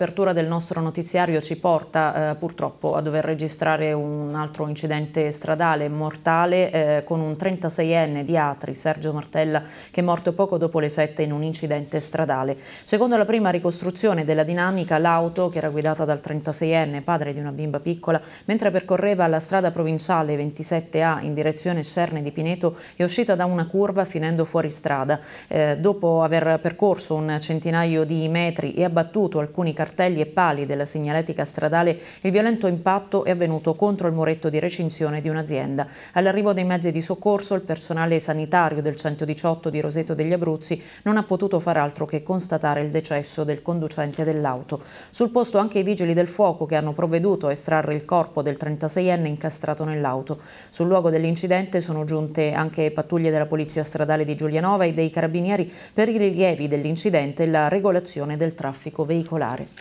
l'apertura del nostro notiziario ci porta eh, purtroppo a dover registrare un altro incidente stradale mortale eh, con un 36enne di Atri, Sergio Martella, che è morto poco dopo le 7 in un incidente stradale. Secondo la prima ricostruzione della dinamica, l'auto, che era guidata dal 36enne, padre di una bimba piccola, mentre percorreva la strada provinciale 27A in direzione Cerne di Pineto, è uscita da una curva finendo fuori strada. Eh, dopo aver percorso un centinaio di metri e abbattuto alcuni cartelli, cartelli e pali della segnaletica stradale, il violento impatto è avvenuto contro il muretto di recinzione di un'azienda. All'arrivo dei mezzi di soccorso, il personale sanitario del 118 di Roseto degli Abruzzi non ha potuto far altro che constatare il decesso del conducente dell'auto. Sul posto anche i vigili del fuoco che hanno provveduto a estrarre il corpo del 36enne incastrato nell'auto. Sul luogo dell'incidente sono giunte anche pattuglie della Polizia Stradale di Giulianova e dei Carabinieri per i rilievi dell'incidente e la regolazione del traffico veicolare.